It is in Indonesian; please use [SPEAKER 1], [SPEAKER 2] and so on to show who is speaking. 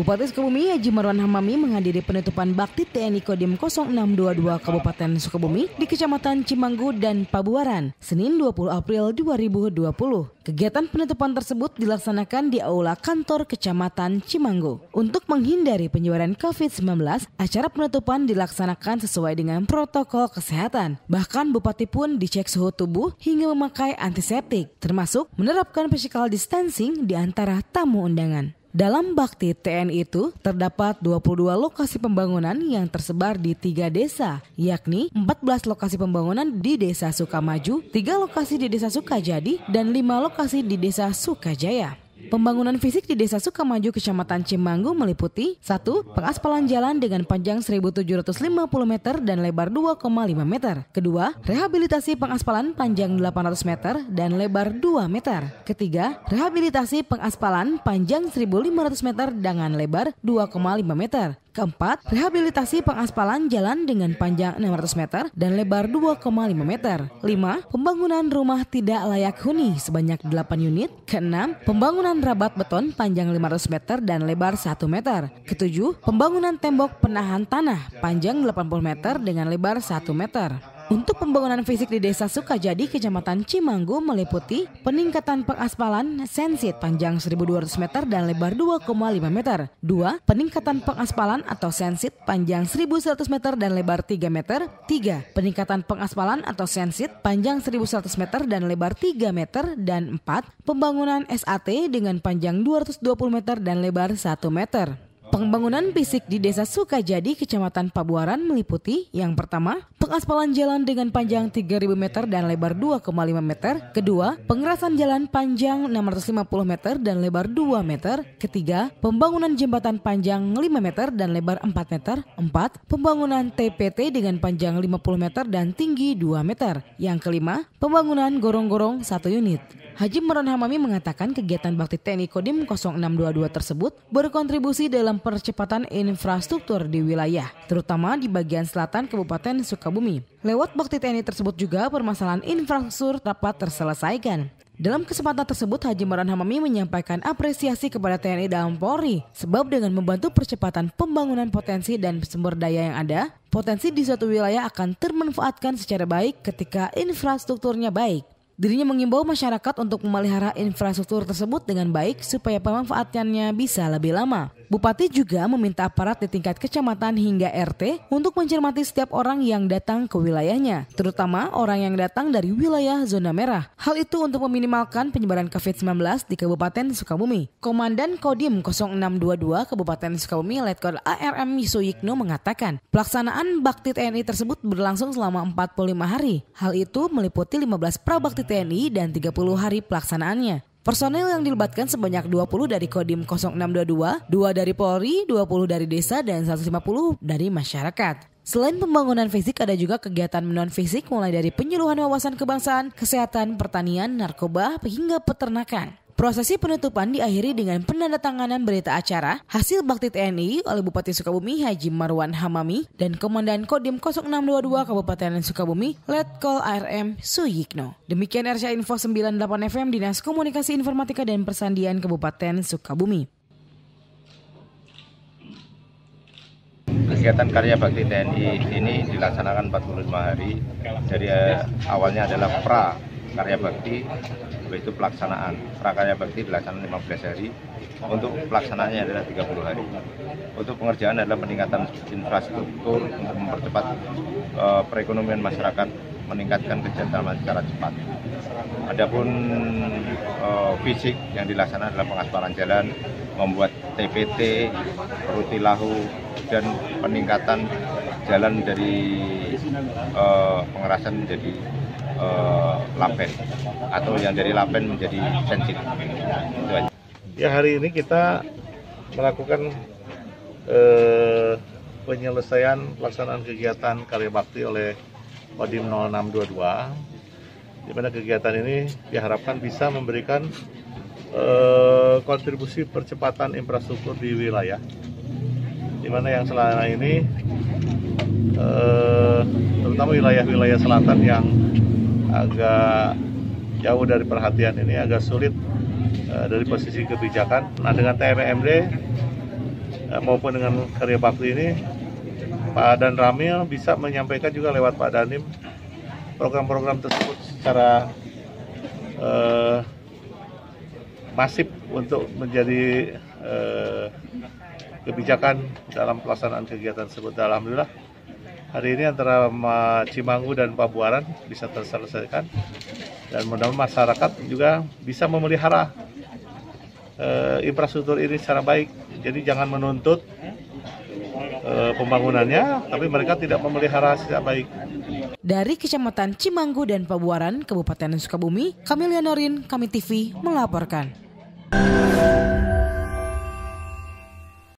[SPEAKER 1] Bupati Sukabumi Haji Marwan Hamami menghadiri penutupan bakti TNI Kodim 0622 Kabupaten Sukabumi di Kecamatan Cimanggu dan Pabuaran, Senin 20 April 2020. Kegiatan penutupan tersebut dilaksanakan di Aula Kantor Kecamatan Cimanggu. Untuk menghindari penyebaran COVID-19, acara penutupan dilaksanakan sesuai dengan protokol kesehatan. Bahkan Bupati pun dicek suhu tubuh hingga memakai antiseptik, termasuk menerapkan physical distancing di antara tamu undangan. Dalam bakti TNI itu terdapat 22 lokasi pembangunan yang tersebar di tiga desa, yakni 14 lokasi pembangunan di Desa Sukamaju, tiga lokasi di Desa Sukajadi, dan lima lokasi di Desa Sukajaya. Pembangunan fisik di Desa Sukamaju, Kecamatan Cimanggu meliputi 1. Pengaspalan jalan dengan panjang 1.750 meter dan lebar 2,5 meter. Kedua, rehabilitasi pengaspalan panjang 800 meter dan lebar 2 meter. Ketiga, rehabilitasi pengaspalan panjang 1.500 meter dengan lebar 2,5 meter. Keempat, rehabilitasi pengaspalan jalan dengan panjang 600 meter dan lebar 2,5 meter. Lima, Pembangunan rumah tidak layak huni sebanyak 8 unit. Keenam, pembangunan rabat beton panjang 500 meter dan lebar 1 meter. Ketujuh, pembangunan tembok penahan tanah panjang 80 meter dengan lebar 1 meter. Untuk pembangunan fisik di Desa Sukajadi, Kecamatan Cimanggu meliputi peningkatan pengaspalan sensit panjang 1.200 meter dan lebar 2,5 meter. 2. Peningkatan pengaspalan atau sensit panjang 1.100 meter dan lebar 3 meter. 3. Peningkatan pengaspalan atau sensit panjang 1.100 meter dan lebar 3 meter. Dan 4. Pembangunan SAT dengan panjang 220 meter dan lebar 1 meter. Pembangunan fisik di Desa Sukajadi, Kecamatan Pabuaran meliputi yang pertama, pengaspalan jalan dengan panjang 3.000 meter dan lebar 2,5 meter. Kedua, pengerasan jalan panjang 650 meter dan lebar 2 meter. Ketiga, pembangunan jembatan panjang 5 meter dan lebar 4 meter. Empat, pembangunan TPT dengan panjang 50 meter dan tinggi 2 meter. Yang kelima, pembangunan gorong-gorong 1 unit. Haji Meron Hamami mengatakan kegiatan bakti TNI Kodim 0622 tersebut berkontribusi dalam percepatan infrastruktur di wilayah, terutama di bagian selatan Kabupaten Sukabumi. Lewat bakti TNI tersebut juga permasalahan infrastruktur dapat terselesaikan. Dalam kesempatan tersebut, Haji Maran Hamami menyampaikan apresiasi kepada TNI dan Polri sebab dengan membantu percepatan pembangunan potensi dan sumber daya yang ada, potensi di suatu wilayah akan termanfaatkan secara baik ketika infrastrukturnya baik. Dirinya mengimbau masyarakat untuk memelihara infrastruktur tersebut dengan baik supaya pemanfaatannya bisa lebih lama. Bupati juga meminta aparat di tingkat kecamatan hingga RT untuk mencermati setiap orang yang datang ke wilayahnya, terutama orang yang datang dari wilayah zona merah. Hal itu untuk meminimalkan penyebaran COVID-19 di Kabupaten Sukabumi. Komandan Kodim 0622 Kabupaten Sukabumi Letkol ARM Yusuyikno mengatakan, pelaksanaan bakti TNI tersebut berlangsung selama 45 hari. Hal itu meliputi 15 prabakti TNI dan 30 hari pelaksanaannya. Personel yang dilibatkan sebanyak 20 dari Kodim 0622, 2 dari Polri, 20 dari desa, dan 150 dari masyarakat. Selain pembangunan fisik, ada juga kegiatan non fisik mulai dari penyuluhan wawasan kebangsaan, kesehatan, pertanian, narkoba, hingga peternakan. Prosesi penutupan diakhiri dengan penandatanganan berita acara hasil bakti TNI oleh Bupati Sukabumi Haji Marwan Hamami dan Komandan Kodim 0622 Kabupaten Sukabumi Letkol ARM Suyikno. Demikian RCA Info 98 FM Dinas Komunikasi Informatika dan Persandian Kabupaten Sukabumi.
[SPEAKER 2] Kegiatan karya bakti TNI ini dilaksanakan 45 hari dari eh, awalnya adalah pra karya bakti yaitu pelaksanaan prakarya bakti dilaksanakan 15 hari untuk pelaksanaannya adalah 30 hari untuk pengerjaan adalah peningkatan infrastruktur untuk mempercepat e, perekonomian masyarakat meningkatkan kesejahteraan secara cepat adapun e, fisik yang dilaksanakan adalah pengaspalan jalan membuat TPT, rutilahu dan peningkatan jalan dari e, eh, pengerasan menjadi Eh, lapen atau yang dari Lapen menjadi Sensit.
[SPEAKER 3] Ya hari ini kita melakukan eh, penyelesaian pelaksanaan kegiatan karya bakti oleh Kodim 0622 di mana kegiatan ini diharapkan bisa memberikan eh, kontribusi percepatan infrastruktur di wilayah di mana yang selama ini eh, terutama wilayah-wilayah selatan yang agak jauh dari perhatian ini agak sulit uh, dari posisi kebijakan. Nah dengan TMMD uh, eh, maupun dengan karya bakti ini Pak Dan Ramil bisa menyampaikan juga lewat Pak Danim program-program tersebut secara uh, masif untuk menjadi uh, kebijakan dalam pelaksanaan kegiatan tersebut. Alhamdulillah hari ini antara Cimanggu dan Pabuaran bisa terselesaikan dan mudah-mudahan masyarakat juga bisa memelihara uh, infrastruktur ini secara baik jadi jangan menuntut uh, pembangunannya tapi mereka tidak memelihara secara baik
[SPEAKER 1] dari Kecamatan Cimanggu dan Pabuaran Kabupaten Sukabumi Kami Norin Kami TV melaporkan